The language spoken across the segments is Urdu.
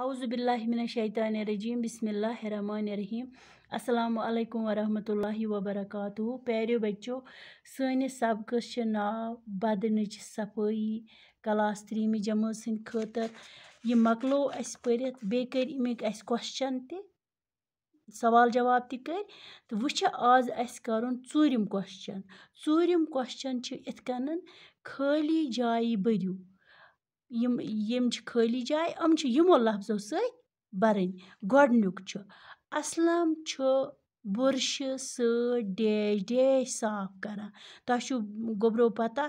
اعوذ باللہ من الشیطان الرجیم بسم اللہ الرحمن الرحیم السلام علیکم ورحمۃ اللہ وبرکاتہ پیارو بچو سٲنِس سبقس چھِ ناو بدنٕچ صفٲیی کلاس ترٛیمہِ جمٲژ سٕنٛدِ خٲطرٕ یہِ مۄکلو اَسہِ پٔرِتھ بیٚیہِ کٔرۍ اَمِکۍ اَسہِ کۄسچَن تہِ سوال جواب تہِ کٔرۍ تہٕ وۄنۍ چھِ آز اَسہِ کَرُن ژوٗرِم کۄسچَن ژوٗرِم کۄسچَن چھِ یِتھ کٔنۍ خٲلی جایہِ بٔرِو یِم یِم چھِ خٲلی جایہِ یِم چھِ یِمو لفظو سۭتۍ بَرٕنۍ گۄڈٕنیُک چھُ اَسلَم چھُ بُرشہِ سۭتۍ ڈیش ڈیش صاف کَران تۄہہِ چھُو گوٚبرو پَتہ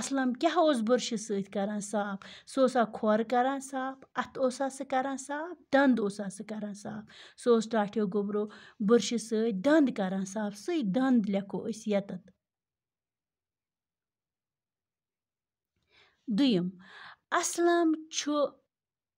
اَسلَم کیٛاہ اوس بُرشہِ سۭتۍ کَران صاف سُہ اوسا کھۄر کَران صاف اَتھٕ اوسا سُہ کَران صاف دَنٛد اوسا سُہ کَران صاف سُہ اوس ٹاٹھیو گوٚبرو بُرشہِ سۭتۍ دَنٛد کَران صاف سُے دَنٛد لیکھو أسۍ یَتَتھ دوٚیِم اَسلَم چھُ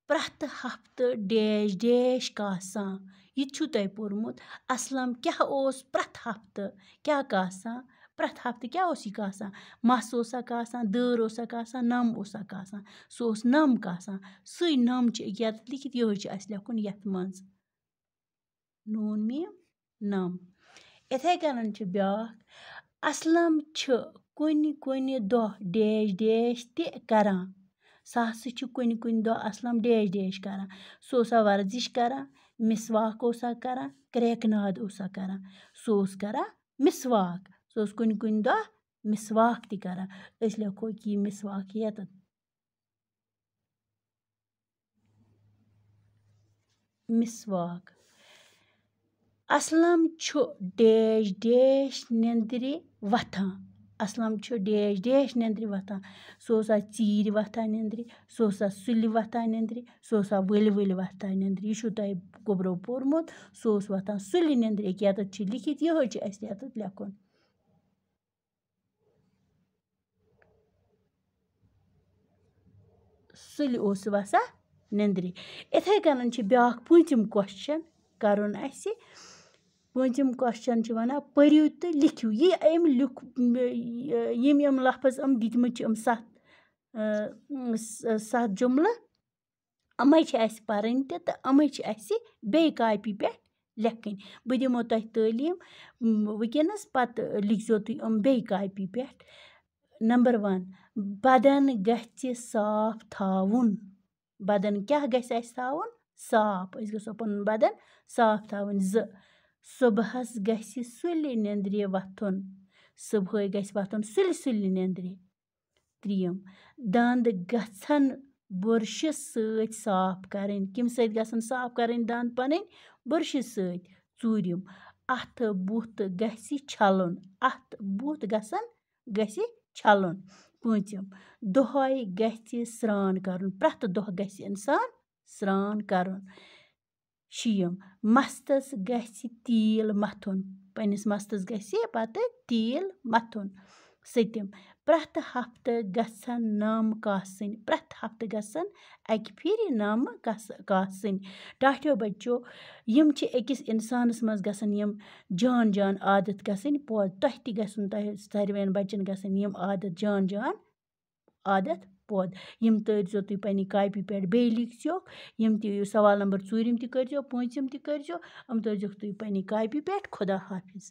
پرٛٮ۪تھ ہفتہٕ ڈیش ڈیش کاسان یہِ تہِ چھُو تۄہہِ پوٚرمُت اَسلَم کیاہ اوس پرٛٮ۪تھ ہفتہٕ کیٛاہ کاسان پرٛٮ۪تھ ہفتہٕ کیٛاہ اوس یہِ کاسان مَس اوسَکھ آسان دٲر اوسَکھ آسان نَم اوسکھ آسان سُہ اوس نَم کاسان سُے نَم چھِ لیٖکھِتھ یِہوٚے چھُ اَسہِ لیکھُن یَتھ منٛز نوٗن میٖن نَم اِتھَے کٔنۍ چھِ بیٛاکھ اَسلَم چھُ کُنہِ کُنہِ دۄہ ڈیش ڈیش تہِ کَران سُہ ہسا چھُ کُنہِ کُنہِ دۄہ اَسلَم ڈیش ڈیش کران سُہ اوسا وَرزِش کران مِسواک اوسا کران کرٛٮ۪کہٕ ناد اوسا کران سُہ اوس کران مِسواک سُہ اوس کُنہِ کُنہِ دۄہ مِسواک تہِ کران أسۍ لیکھو کہِ یہِ مِسواک ییٚتٮ۪تھ مِسواک اَسلَم چھُ ڈیش ڈیش نیٚنٛدرِ وۄتھان اَسلَم چھُ ڈیش ڈیش نیٚنٛدرِ نیٚنٛدرِ نیٚنٛدرِ نیٚنٛدرِ وۄتھان وۄتھان وۄتھان وۄتھان سُہ سُہ سُہ ژیٖرۍ سُلہِ ؤلۍ ؤلۍ یہِ نند ویر و نندر سوا سلان نندر سا ورل ورل و نندر یہو تک گبرو پوت سان سل ند یہ وَسان نیٚنٛدرِ یِتھَے کٔنۍ چھِ بیٛاکھ اتے کنہا کَرُن اَسہِ چھِ وَنان پٔرِو تہٕ کوشچن یہِ أمۍ لیُکھ یِم یِم لفظ یِم یِم چھِ چھِ سَتھ سَتھ جُملہٕ یِمَے یِمَے اَسہِ پَرٕنۍ تہِ تہٕ چھِ اَسہِ بیٚیہِ کاپی پٮ۪ٹھ اہس بہٕ دِمو تۄہہِ تعلیٖم بو پَتہٕ تعلم تُہۍ یِم بیٚیہِ کاپی پٮ۪ٹھ نمبر وَن بدن گژھِ صاف تھن بدن اَسہِ تھاوُن صاف أسۍ گژھو پَنُن پدن صاف تھاوٕنۍ زٕ صُبحَس گژھِ سُلہِ نِنٛدرِ وۄتھُن صُبحٲے گژھِ وۄتھُن سُلہِ سُلہِ نِنٛدرِ ترٛیٚیِم دَنٛد گژھن بُرشہِ سۭتۍ صاف کَرٕنۍ کَمہِ سۭتۍ گژھن صاف کَرٕنۍ دَنٛد پَنٕنۍ بُرشہِ سۭتۍ ژوٗرِم اَتھٕ بُتھ گژھِ چھَلُن بُتھ گژھن گژھِ چھَلُن دۄہَے گژھِ سرٛان چھِ یِم مَستَس گژھِ تیٖل مَتھُن پنٛنِس مَستَس گژھِ پَتہٕ تیٖل مَتھُن سٔتِم پرٛٮ۪تھ ہَفتہٕ گژھن نامہٕ کاسٕنۍ پرٛٮ۪تھ ہَفتہٕ گژھن اَکہِ پھِرِ نامہٕ گژھ کاسٕنۍ ٹاٹھیو بَچو یِم چھِ أکِس اِنسانَس منٛز گژھن یِم جان جان عادت گژھٕنۍ پورِ تۄہہِ تہِ گژھن تۄہہِ ساروِیَن بَچَن گژھن یِم عادت جان جان عادت پوٚد یِم تٲرۍزیو تُہۍ پنٛنہِ کاپی پٮ۪ٹھ بیٚیہِ لیکھزیوکھ یِم تہِ سوال نمبر ژوٗرِم تہِ کٔرۍزیو پوٗنٛژِم تہِ کٔرۍزیو یِم تٲرۍزیوکھ تُہۍ پنٛنہِ کاپی پٮ۪ٹھ خۄدا حافِظ